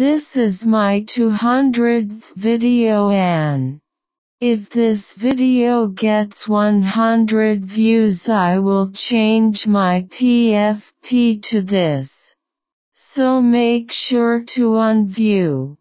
This is my 200th video and if this video gets 100 views I will change my PFP to this. So make sure to unview.